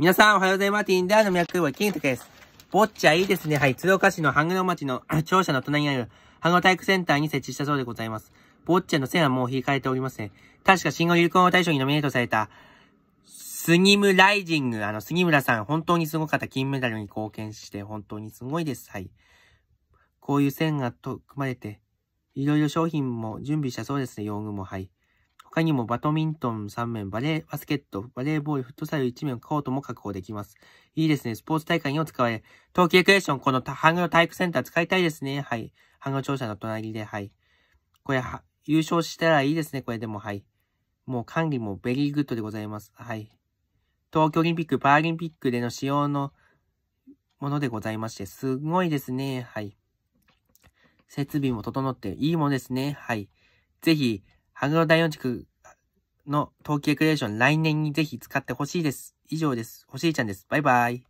皆さん、おはようございます。ティンダーの脈は金太です。ボッチャいいですね。はい。鶴岡市の半グロ町の庁舎 の隣にある半グロ体育センターに設置したそうでございます。ボッチャの線はもう引かれておりますね。確か新語流行語大賞にノミネートされた、杉ムライジング、あの、杉村さん、本当にすごかった。金メダルに貢献して、本当にすごいです。はい。こういう線がと組まれて、いろいろ商品も準備したそうですね。用具も。はい。他にもバドミントン3面、バレー、バスケット、バレーボール、フットサル1面、コートも確保できます。いいですね。スポーツ大会にも使われ、東京エクエスション、このハングの体育センター使いたいですね。はい。ハング庁舎の隣で、はい。これは、優勝したらいいですね。これでも、はい。もう管理もベリーグッドでございます。はい。東京オリンピック、パラリンピックでの使用のものでございまして、すごいですね。はい。設備も整っていいものですね。はい。ぜひ、グロ第4地区の統計レクレーション、来年にぜひ使ってほしいです。以上です。ほしいちゃんです。バイバイ。